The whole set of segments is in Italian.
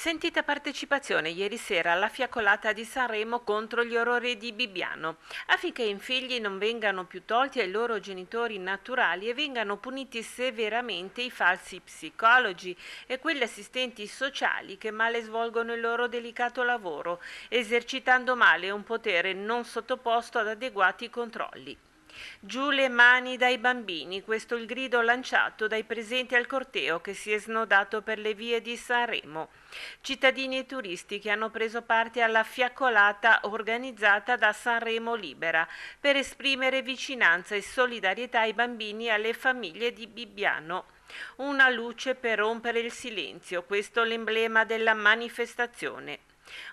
Sentita partecipazione ieri sera alla fiaccolata di Sanremo contro gli orrori di Bibbiano, affinché i figli non vengano più tolti ai loro genitori naturali e vengano puniti severamente i falsi psicologi e quegli assistenti sociali che male svolgono il loro delicato lavoro, esercitando male un potere non sottoposto ad adeguati controlli. Giù le mani dai bambini, questo il grido lanciato dai presenti al corteo che si è snodato per le vie di Sanremo. Cittadini e turisti che hanno preso parte alla fiaccolata organizzata da Sanremo Libera per esprimere vicinanza e solidarietà ai bambini e alle famiglie di Bibbiano. Una luce per rompere il silenzio, questo l'emblema della manifestazione.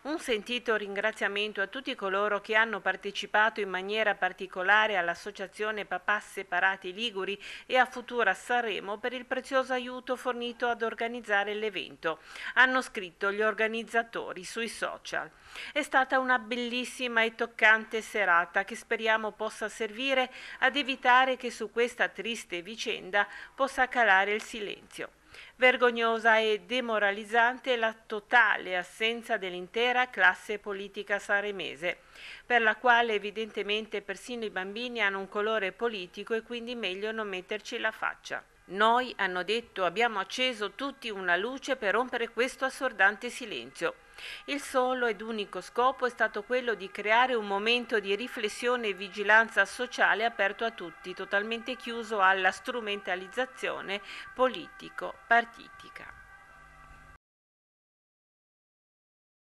Un sentito ringraziamento a tutti coloro che hanno partecipato in maniera particolare all'Associazione Papà Separati Liguri e a Futura Sanremo per il prezioso aiuto fornito ad organizzare l'evento. Hanno scritto gli organizzatori sui social. È stata una bellissima e toccante serata che speriamo possa servire ad evitare che su questa triste vicenda possa calare il silenzio. Vergognosa e demoralizzante è la totale assenza dell'intera classe politica saremese, per la quale evidentemente persino i bambini hanno un colore politico e quindi meglio non metterci la faccia. Noi, hanno detto, abbiamo acceso tutti una luce per rompere questo assordante silenzio. Il solo ed unico scopo è stato quello di creare un momento di riflessione e vigilanza sociale aperto a tutti, totalmente chiuso alla strumentalizzazione politico-partitica.